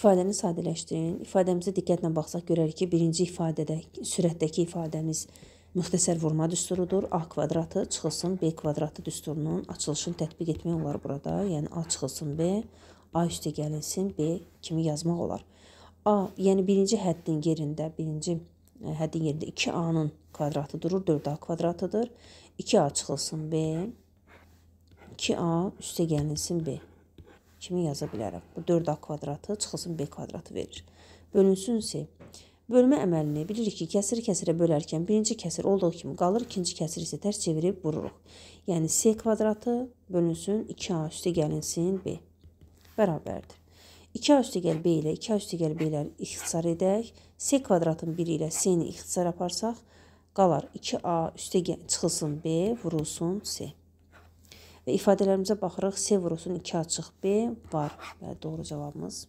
İfadəni sadələşdirin. İfadəmizə diqqətlə baxsaq görərik ki, birinci ifadədə sürətdəki ifadəmiz müxtəsər vurma düsturudur. A kvadratı çıxılsın B kvadratı düsturunun açılışını tətbiq etmək olar burada. Yəni A çıxılsın B, A üstə gəlinsin B kimi yazmaq olar. A, yəni birinci həddin yerində, birinci e, həddin yerində 2A-nın kvadratı durur, 4A kvadratıdır. 2A çıxılsın B, 2A üstə gəlinsin B kimi yaza bilərəm. Bu 4a kvadratı çıxılsın b kvadratı verir. Bölünsün c. Bölmə əməlini bilirik ki, kəsiri kəsirə bölərkən birinci kəsir olduğu kimi qalır, ikinci kəsiri isə tərs çevirib vururuq. Yəni c kvadratı bölünsün 2a üstə gəlinsin b bərabərdir. 2a üstə gəl b ilə 2a üstə gəl b-ləri ixtisar edək. c kvadratın 1 ilə c-ni ixtisar aparsaq qalar 2a üstə gəl çıxılsın b vurulsun c. İfadələrimizə baxırıq. C vurusun 2 açıq B var. Bəli, doğru cavabımız